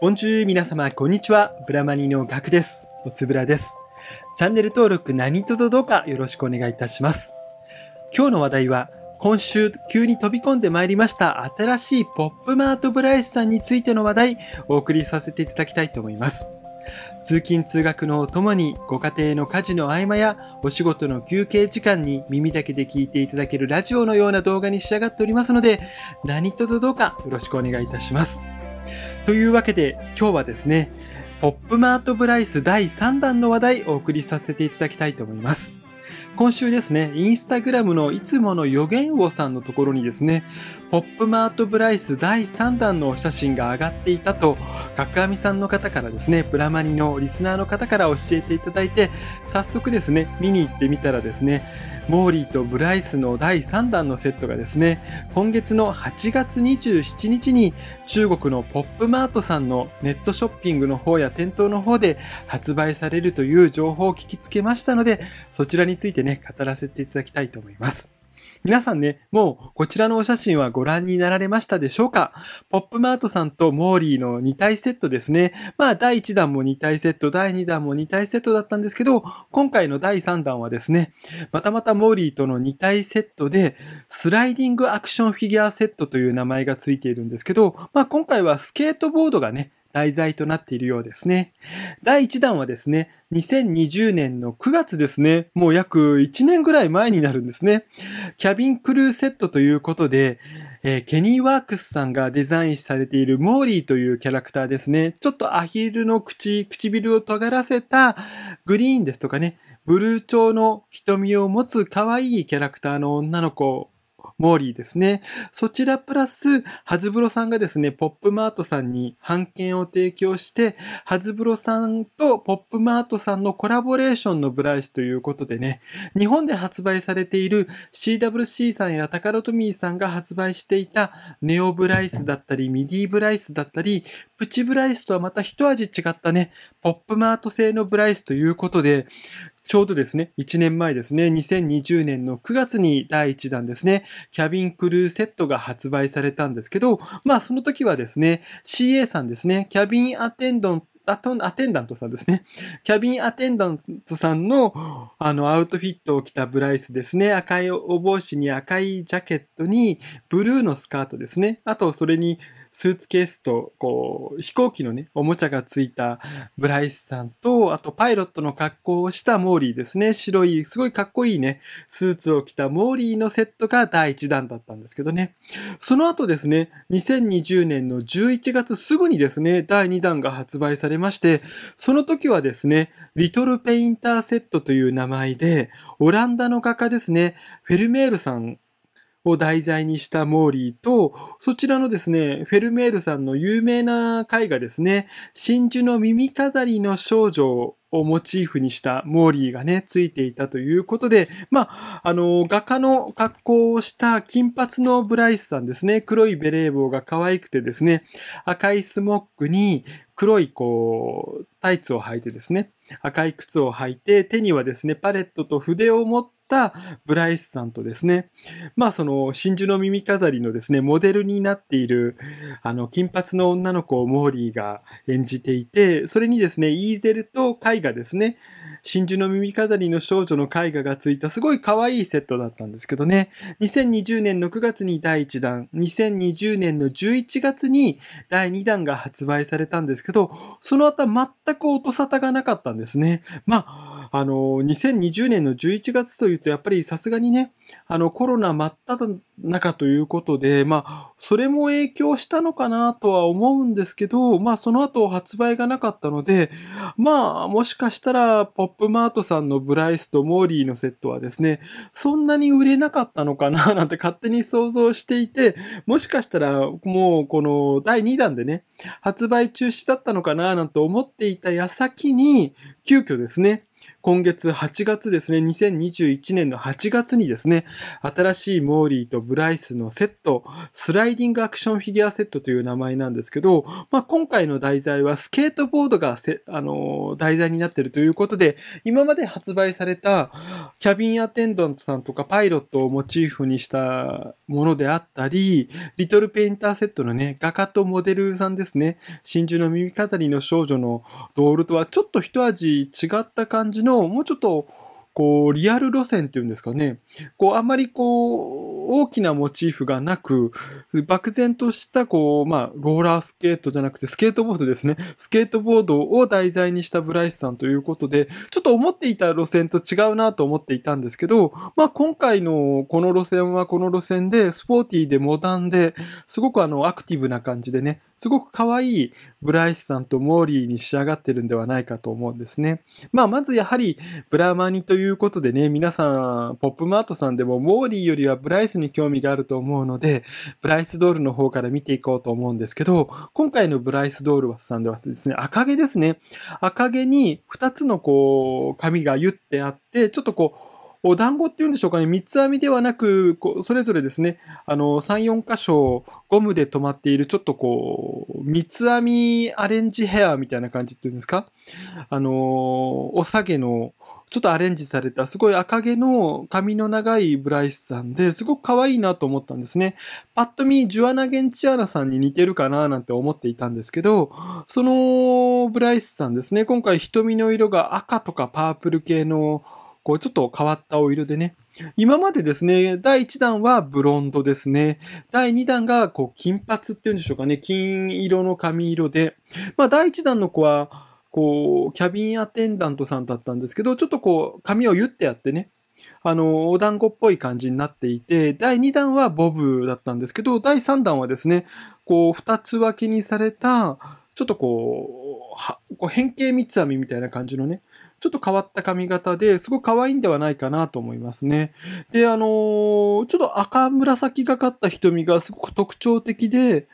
ボンジュー皆様、こんにちは。ブラマニのガクです。おつぶらです。チャンネル登録何とぞどうかよろしくお願いいたします。今日の話題は、今週急に飛び込んでまいりました新しいポップマートブライスさんについての話題、お送りさせていただきたいと思います。通勤通学のお供にご家庭の家事の合間やお仕事の休憩時間に耳だけで聞いていただけるラジオのような動画に仕上がっておりますので何卒どうかよろしくお願いいたします。というわけで今日はですね、ポップマートブライス第3弾の話題お送りさせていただきたいと思います。今週ですね、インスタグラムのいつもの予言王さんのところにですね、ポップマートブライス第3弾のお写真が上がっていたと、角網さんの方からですね、プラマニのリスナーの方から教えていただいて、早速ですね、見に行ってみたらですね、モーリーとブライスの第3弾のセットがですね、今月の8月27日に中国のポップマートさんのネットショッピングの方や店頭の方で発売されるという情報を聞きつけましたので、そちらについてね、語らせていただきたいと思います。皆さんね、もうこちらのお写真はご覧になられましたでしょうかポップマートさんとモーリーの2体セットですね。まあ第1弾も2体セット、第2弾も2体セットだったんですけど、今回の第3弾はですね、またまたモーリーとの2体セットで、スライディングアクションフィギュアセットという名前がついているんですけど、まあ今回はスケートボードがね、題材となっているようですね。第1弾はですね、2020年の9月ですね、もう約1年ぐらい前になるんですね。キャビンクルーセットということで、えー、ケニーワークスさんがデザインされているモーリーというキャラクターですね。ちょっとアヒルの口、唇を尖らせたグリーンですとかね、ブルー調の瞳を持つ可愛いキャラクターの女の子モーリーですね。そちらプラス、ハズブロさんがですね、ポップマートさんに版権を提供して、ハズブロさんとポップマートさんのコラボレーションのブライスということでね、日本で発売されている CWC さんやタカロトミーさんが発売していたネオブライスだったり、ミディブライスだったり、プチブライスとはまた一味違ったね、ポップマート製のブライスということで、ちょうどですね、1年前ですね、2020年の9月に第1弾ですね、キャビンクルーセットが発売されたんですけど、まあその時はですね、CA さんですね、キャビンアテンドンアテンダントさんですね。キャビンアテンダントさんの、あの、アウトフィットを着たブライスですね。赤いお帽子に赤いジャケットに、ブルーのスカートですね。あと、それに、スーツケースと、こう、飛行機のね、おもちゃがついたブライスさんと、あとパイロットの格好をしたモーリーですね。白い、すごいかっこいいね、スーツを着たモーリーのセットが第1弾だったんですけどね。その後ですね、2020年の11月すぐにですね、第2弾が発売されまして、その時はですね、リトルペインターセットという名前で、オランダの画家ですね、フェルメールさんを題材にしたモーリーと、そちらのですね、フェルメールさんの有名な絵画ですね、真珠の耳飾りの少女をモチーフにしたモーリーがね、ついていたということで、まあ、あの、画家の格好をした金髪のブライスさんですね、黒いベレー帽が可愛くてですね、赤いスモッグに黒いこう、タイツを履いてですね、赤い靴を履いて、手にはですね、パレットと筆を持って、ったブライスさんとですね、まあその真珠の耳飾りのですね、モデルになっている、あの、金髪の女の子をモーリーが演じていて、それにですね、イーゼルとカイがですね、真珠の耳飾りの少女の絵画がついたすごい可愛いセットだったんですけどね、2020年の9月に第1弾、2020年の11月に第2弾が発売されたんですけど、その後全く音沙汰がなかったんですね。まああの、2020年の11月というと、やっぱりさすがにね、あの、コロナ真っ只中ということで、まあ、それも影響したのかなとは思うんですけど、まあ、その後発売がなかったので、まあ、もしかしたら、ポップマートさんのブライスとモーリーのセットはですね、そんなに売れなかったのかななんて勝手に想像していて、もしかしたら、もう、この第2弾でね、発売中止だったのかななんて思っていた矢先に、急遽ですね、今月8月ですね、2021年の8月にですね、新しいモーリーとブライスのセット、スライディングアクションフィギュアセットという名前なんですけど、まあ、今回の題材はスケートボードがあのー、題材になっているということで、今まで発売されたキャビンアテンダントさんとかパイロットをモチーフにしたものであったり、リトルペインターセットのね、画家とモデルさんですね、真珠の耳飾りの少女のドールとはちょっと一味違った感じのの、もうちょっと、こう、リアル路線っていうんですかね。こう、あんまりこう、大きなモチーフがなく、漠然とした、こう、まあ、ローラースケートじゃなくて、スケートボードですね。スケートボードを題材にしたブライスさんということで、ちょっと思っていた路線と違うなと思っていたんですけど、まあ、今回のこの路線はこの路線で、スポーティーでモダンで、すごくあの、アクティブな感じでね、すごく可愛いブライスさんとモーリーに仕上がってるんではないかと思うんですね。まあ、まずやはり、ブラマニということでね、皆さん、ポップマートさんでもモーリーよりはブライスに興味があると思うので、ブライスドールの方から見ていこうと思うんですけど、今回のブライスドールさんではですね、赤毛ですね。赤毛に2つのこう、髪がゆってあって、ちょっとこう、お団子っていうんでしょうかね、三つ編みではなく、それぞれですね、あの、三、四箇所、ゴムで止まっている、ちょっとこう、三つ編みアレンジヘアみたいな感じっていうんですかあの、お下げの、ちょっとアレンジされた、すごい赤毛の髪の長いブライスさんで、すごく可愛いなと思ったんですね。パッと見、ジュアナ・ゲンチアナさんに似てるかななんて思っていたんですけど、そのブライスさんですね、今回瞳の色が赤とかパープル系のこうちょっと変わったお色でね、今までですね、第1弾はブロンドですね。第2弾がこう金髪っていうんでしょうかね、金色の髪色で、まあ第1弾の子は、こう、キャビンアテンダントさんだったんですけど、ちょっとこう、髪をゆってやってね、あの、お団子っぽい感じになっていて、第2弾はボブだったんですけど、第3弾はですね、こう、二つ分けにされた、ちょっとこう、はこう変形三つ編みみたいな感じのね、ちょっと変わった髪型で、すごく可愛いんではないかなと思いますね。で、あのー、ちょっと赤紫がかった瞳がすごく特徴的で、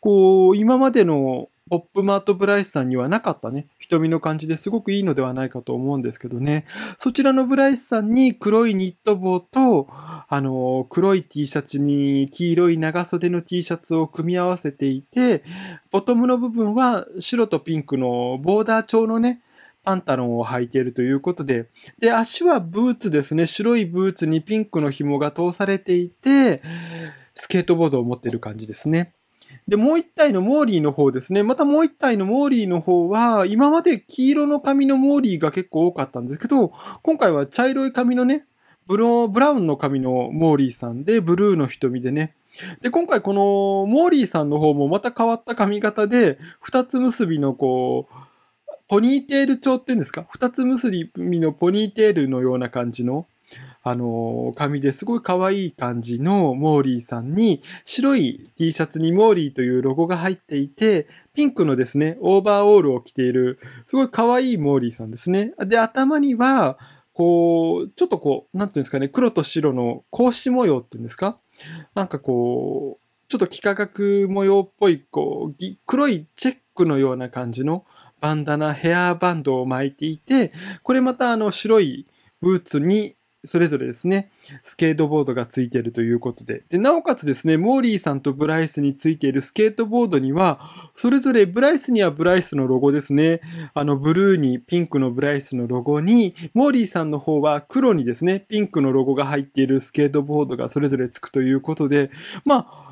こう、今までのポップマートブライスさんにはなかったね、瞳の感じですごくいいのではないかと思うんですけどね。そちらのブライスさんに黒いニット帽と、あの、黒い T シャツに黄色い長袖の T シャツを組み合わせていて、ボトムの部分は白とピンクのボーダー調のね、パンタロンを履いているということで、で、足はブーツですね。白いブーツにピンクの紐が通されていて、スケートボードを持っている感じですね。で、もう一体のモーリーの方ですね。またもう一体のモーリーの方は、今まで黄色の髪のモーリーが結構多かったんですけど、今回は茶色い髪のね、ブロブラウンの髪のモーリーさんで、ブルーの瞳でね。で、今回このモーリーさんの方もまた変わった髪型で、二つ結びのこう、ポニーテール調って言うんですか二つ結びのポニーテールのような感じの、あのー、髪ですごい可愛い感じのモーリーさんに、白い T シャツにモーリーというロゴが入っていて、ピンクのですね、オーバーオールを着ている、すごい可愛いモーリーさんですね。で、頭には、こう、ちょっとこう、なんていうんですかね、黒と白の格子模様っていうんですかなんかこう、ちょっと幾何学模様っぽい、こう、黒いチェックのような感じの、バンダナ、ヘアバンドを巻いていて、これまたあの白いブーツにそれぞれですね、スケートボードがついているということで。で、なおかつですね、モーリーさんとブライスについているスケートボードには、それぞれブライスにはブライスのロゴですね。あの、ブルーにピンクのブライスのロゴに、モーリーさんの方は黒にですね、ピンクのロゴが入っているスケートボードがそれぞれつくということで、まあ、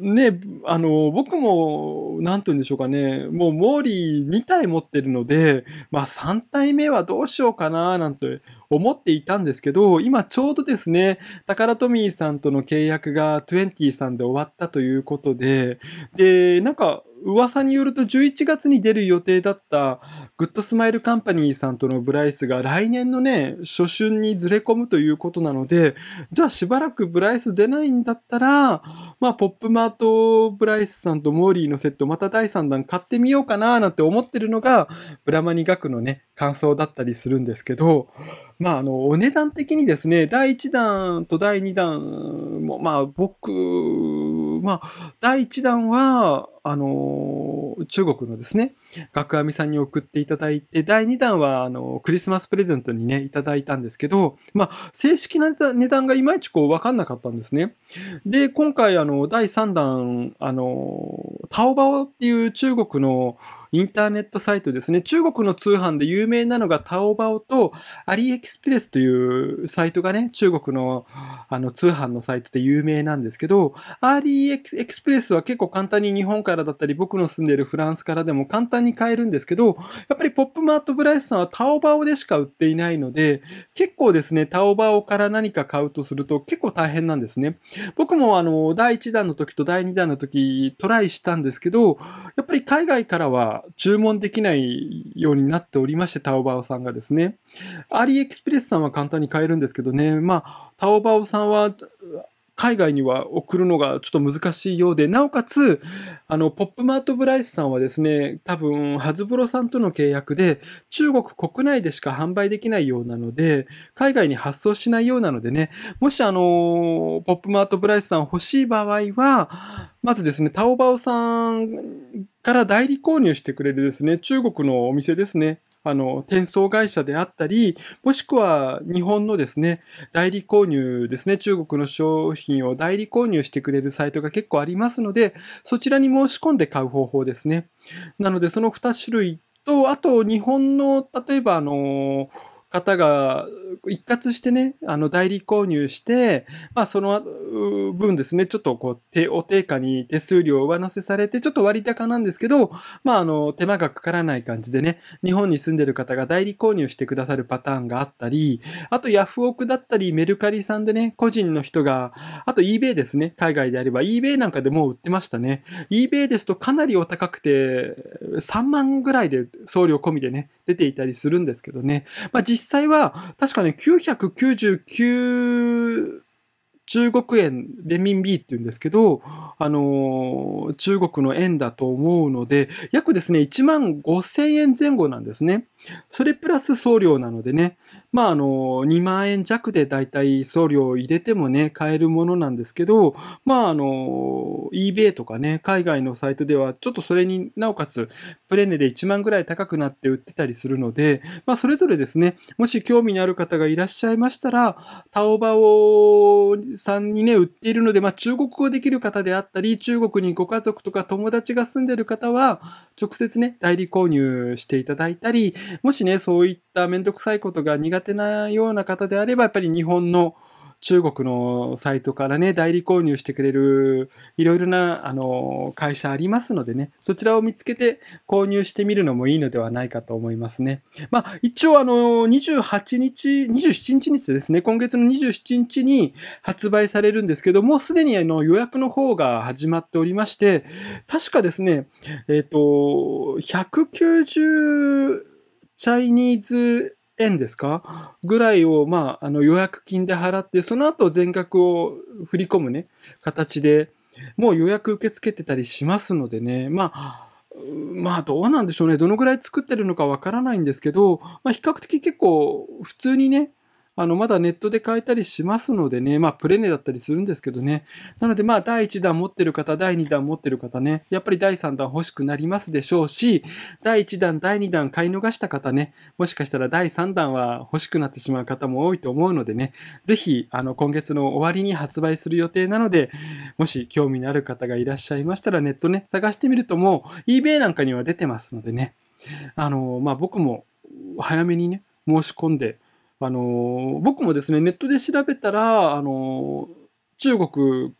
ね、あの、僕も、なんて言うんでしょうかね、もうモーリー2体持ってるので、まあ3体目はどうしようかな、なんて思っていたんですけど、今ちょうどですね、タカラトミーさんとの契約が20さんで終わったということで、で、なんか、噂によると11月に出る予定だったグッドスマイルカンパニーさんとのブライスが来年のね、初春にずれ込むということなので、じゃあしばらくブライス出ないんだったら、まあポップマートブライスさんとモーリーのセットまた第3弾買ってみようかななんて思ってるのが、ブラマニ学のね、感想だったりするんですけど、まああの、お値段的にですね、第1弾と第2弾も、まあ僕、まあ第1弾は、あの中国のですね、学阿弥さんに送っていただいて、第2弾は、あのクリスマスプレゼントにね、いただいたんですけど、まあ、正式な値段がいまいちこう、わかんなかったんですね。で、今回、あの、第3弾、あのタオバオっていう中国のインターネットサイトですね、中国の通販で有名なのがタオバオと、アリエキスプレスというサイトがね、中国の、あの、通販のサイトで有名なんですけど、アリエキスプレスは結構簡単に日本からからだったり、僕の住んでいるフランスからでも簡単に買えるんですけど、やっぱりポップマートブライスさんはタオバオでしか売っていないので、結構ですね、タオバオから何か買うとすると結構大変なんですね。僕もあの、第1弾の時と第2弾の時トライしたんですけど、やっぱり海外からは注文できないようになっておりまして、タオバオさんがですね。アリエクスプレスさんは簡単に買えるんですけどね、まあ、タオバオさんは海外には送るのがちょっと難しいようで、なおかつ、あの、ポップマートブライスさんはですね、多分、ハズブロさんとの契約で、中国国内でしか販売できないようなので、海外に発送しないようなのでね、もしあの、ポップマートブライスさん欲しい場合は、まずですね、タオバオさんから代理購入してくれるですね、中国のお店ですね。あの、転送会社であったり、もしくは日本のですね、代理購入ですね、中国の商品を代理購入してくれるサイトが結構ありますので、そちらに申し込んで買う方法ですね。なので、その2種類と、あと日本の、例えばあの方が一括してね、あの、代理購入して、まあ、その分ですね、ちょっとこう、手、お定価に手数料を上乗せされて、ちょっと割高なんですけど、まあ、あの、手間がかからない感じでね、日本に住んでる方が代理購入してくださるパターンがあったり、あとヤフオクだったり、メルカリさんでね、個人の人が、あと eBay ですね、海外であれば eBay なんかでもう売ってましたね。eBay ですとかなりお高くて、3万ぐらいで送料込みでね、出ていたりするんですけどね。まあ実実際は、確かね、999中国円、レミンビーって言うんですけど、あのー、中国の円だと思うので、約ですね、1万5千円前後なんですね。それプラス送料なのでね、まあ、あのー、2万円弱でだいたい送料を入れてもね、買えるものなんですけど、まあ、あのー、eBay とかね、海外のサイトでは、ちょっとそれになおかつ、プレネで1万ぐらい高くなって売ってたりするので、まあ、それぞれですね、もし興味のある方がいらっしゃいましたら、タオバオさんにね、売っているので、まあ、中国語できる方であったり、中国にご家族とか友達が住んでる方は、直接ね、代理購入していただいたり、もしね、そういっためんどくさいことが苦手なような方であれば、やっぱり日本の中国のサイトからね、代理購入してくれる、いろいろな、あの、会社ありますのでね、そちらを見つけて購入してみるのもいいのではないかと思いますね。まあ、一応あの、28日、27日日ですね、今月の27日に発売されるんですけど、もうすでにあの、予約の方が始まっておりまして、確かですね、えっ、ー、と、190チャイニーズ円ですかぐらいを、まあ、あの予約金で払って、その後全額を振り込むね、形で、もう予約受け付けてたりしますのでね、まあ、まあどうなんでしょうね。どのぐらい作ってるのかわからないんですけど、まあ比較的結構普通にね、あの、まだネットで買えたりしますのでね、まあ、プレネだったりするんですけどね。なので、まあ、第1弾持ってる方、第2弾持ってる方ね、やっぱり第3弾欲しくなりますでしょうし、第1弾、第2弾買い逃した方ね、もしかしたら第3弾は欲しくなってしまう方も多いと思うのでね、ぜひ、あの、今月の終わりに発売する予定なので、もし興味のある方がいらっしゃいましたら、ネットね、探してみるともう、eBay なんかには出てますのでね、あの、まあ、僕も早めにね、申し込んで、あの、僕もですね、ネットで調べたら、あの、中国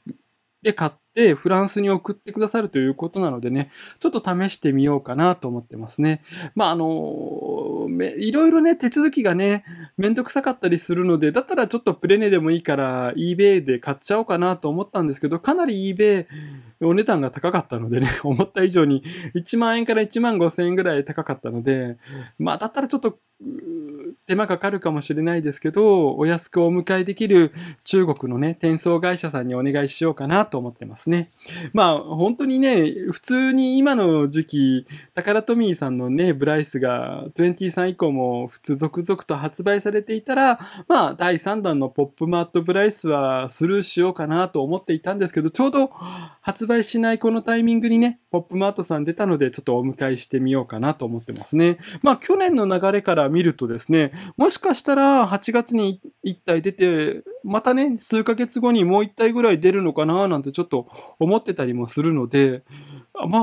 で買ってフランスに送ってくださるということなのでね、ちょっと試してみようかなと思ってますね。まあ、あの、いろいろね、手続きがね、めんどくさかったりするので、だったらちょっとプレネでもいいから eBay で買っちゃおうかなと思ったんですけど、かなり eBay お値段が高かったのでね、思った以上に1万円から1万5千円ぐらい高かったので、まあ、だったらちょっと、手間かかるかもしれないですけど、お安くお迎えできる中国のね、転送会社さんにお願いしようかなと思ってますね。まあ、本当にね、普通に今の時期、タカラトミーさんのね、ブライスが23以降も普通続々と発売されていたら、まあ、第3弾のポップマットブライスはスルーしようかなと思っていたんですけど、ちょうど発売しないこのタイミングにね、ポップマートさん出たので、ちょっとお迎えしてみようかなと思ってますね。まあ、去年の流れから見るとですね、もしかしたら8月に1体出て、またね、数ヶ月後にもう1体ぐらい出るのかななんてちょっと思ってたりもするので、まあ、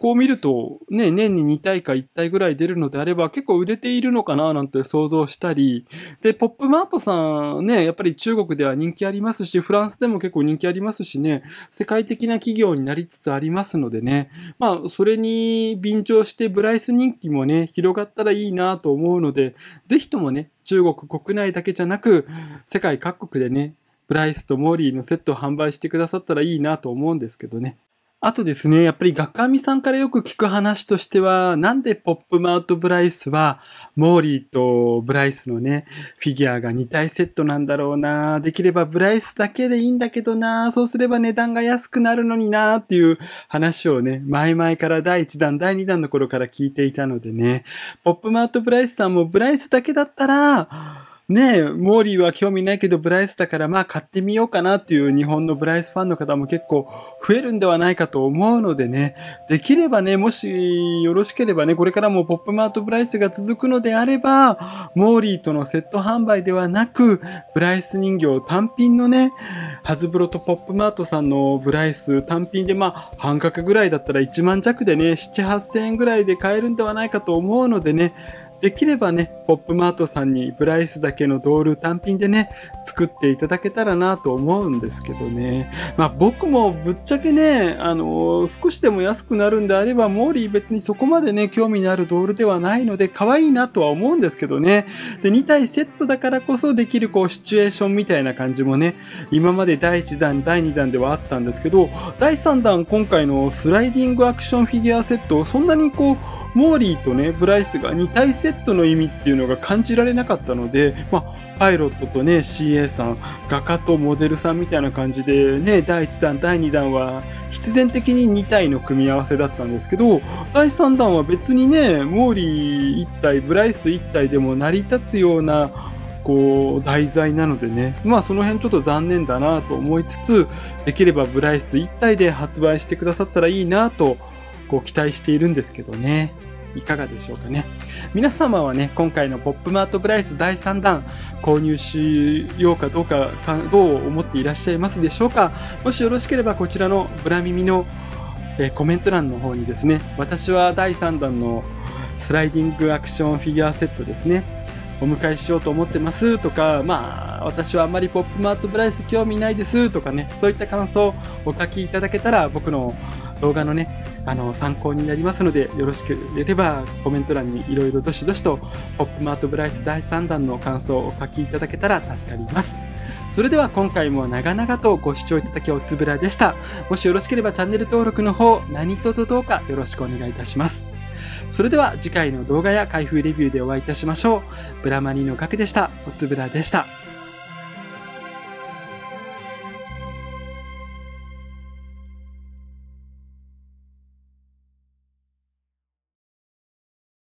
こう見ると、ね、年に2体か1体ぐらい出るのであれば、結構売れているのかななんて想像したり、で、ポップマートさんね、やっぱり中国では人気ありますし、フランスでも結構人気ありますしね、世界的な企業になりつつありますのでね、まあ、それに便乗してブライス人気もね、広がったらいいなと思うので、ぜひともね、中国国内だけじゃなく、世界各国でね、ブライスとモーリーのセットを販売してくださったらいいなと思うんですけどね。あとですね、やっぱりガカミさんからよく聞く話としては、なんでポップマウト・ブライスは、モーリーとブライスのね、フィギュアが2体セットなんだろうなできればブライスだけでいいんだけどなそうすれば値段が安くなるのになっていう話をね、前々から第1弾、第2弾の頃から聞いていたのでね、ポップマウト・ブライスさんもブライスだけだったら、ねえ、モーリーは興味ないけどブライスだからまあ買ってみようかなっていう日本のブライスファンの方も結構増えるんではないかと思うのでね、できればね、もしよろしければね、これからもポップマートブライスが続くのであれば、モーリーとのセット販売ではなく、ブライス人形単品のね、ハズブロとポップマートさんのブライス単品でまあ半額ぐらいだったら1万弱でね、7、8000円ぐらいで買えるんではないかと思うのでね、できればね、ポップマートさんにブライスだけのドール単品でね、作っていただけたらなと思うんですけどね。まあ僕もぶっちゃけね、あのー、少しでも安くなるんであれば、モーリー別にそこまでね、興味のあるドールではないので、可愛いなとは思うんですけどね。で、2体セットだからこそできるこう、シチュエーションみたいな感じもね、今まで第1弾、第2弾ではあったんですけど、第3弾、今回のスライディングアクションフィギュアセット、そんなにこう、モーリーとね、ブライスが2体セットセットの意味っていうのが感じられなかったので、まあ、パイロットとね、CA さん、画家とモデルさんみたいな感じで、ね、第1弾、第2弾は、必然的に2体の組み合わせだったんですけど、第3弾は別にね、モーリー1体、ブライス1体でも成り立つような、こう題材なのでねまあその辺ちょっと残念だなと思いつつできればブライス1体で発売してくださったらいいなとこう期待しているんですけどねいかがでしょうかね。皆様はね、今回のポップマートプライス第3弾、購入しようかどうかどう思っていらっしゃいますでしょうかもしよろしければこちらのブラ耳の、えコメント欄の方にですね、私は第3弾のスライディングアクションフィギュアセットですね、お迎えしようと思ってますとか、まあ、私はあんまりポップマートプライス興味ないですとかね、そういった感想をお書きいただけたら僕の動画のね、あの参考になりますのでよろしければコメント欄にいろいろどしどしとポップマートブライス第3弾の感想をお書きいただけたら助かりますそれでは今回も長々とご視聴いただきおつぶらでしたもしよろしければチャンネル登録の方何卒どうかよろしくお願いいたしますそれでは次回の動画や開封レビューでお会いいたしましょうブラマニのガクでしたおつぶらでした